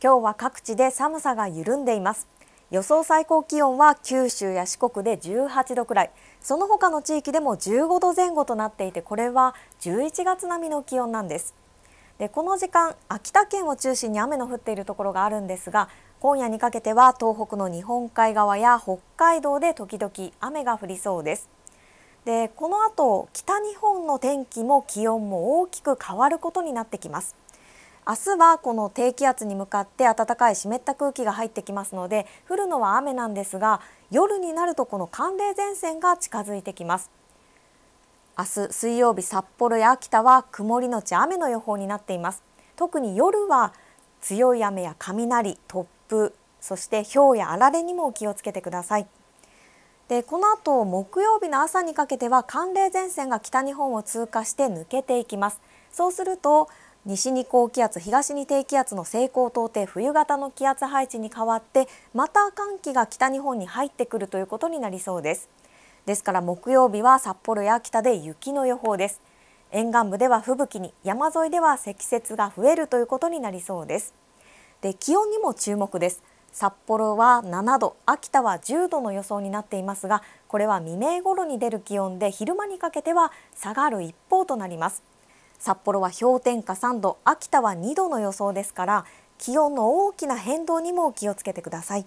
今日は各地で寒さが緩んでいます予想最高気温は九州や四国で18度くらいその他の地域でも15度前後となっていてこれは11月並みの気温なんですでこの時間秋田県を中心に雨の降っているところがあるんですが今夜にかけては東北の日本海側や北海道で時々雨が降りそうですでこの後北日本の天気も気温も大きく変わることになってきます明日はこの低気圧に向かって暖かい湿った空気が入ってきますので降るのは雨なんですが夜になるとこの寒冷前線が近づいてきます明日水曜日札幌や秋田は曇りのち雨の予報になっています特に夜は強い雨や雷突風そして氷やあられにもお気をつけてくださいでこの後木曜日の朝にかけては寒冷前線が北日本を通過して抜けていきますそうすると西に高気圧東に低気圧の西高東低冬型の気圧配置に変わってまた寒気が北日本に入ってくるということになりそうですですから木曜日は札幌や北で雪の予報です沿岸部では吹雪に山沿いでは積雪が増えるということになりそうですで気温にも注目です札幌は7度秋田は10度の予想になっていますがこれは未明頃に出る気温で昼間にかけては下がる一方となります札幌は氷点下3度秋田は2度の予想ですから気温の大きな変動にも気をつけてください。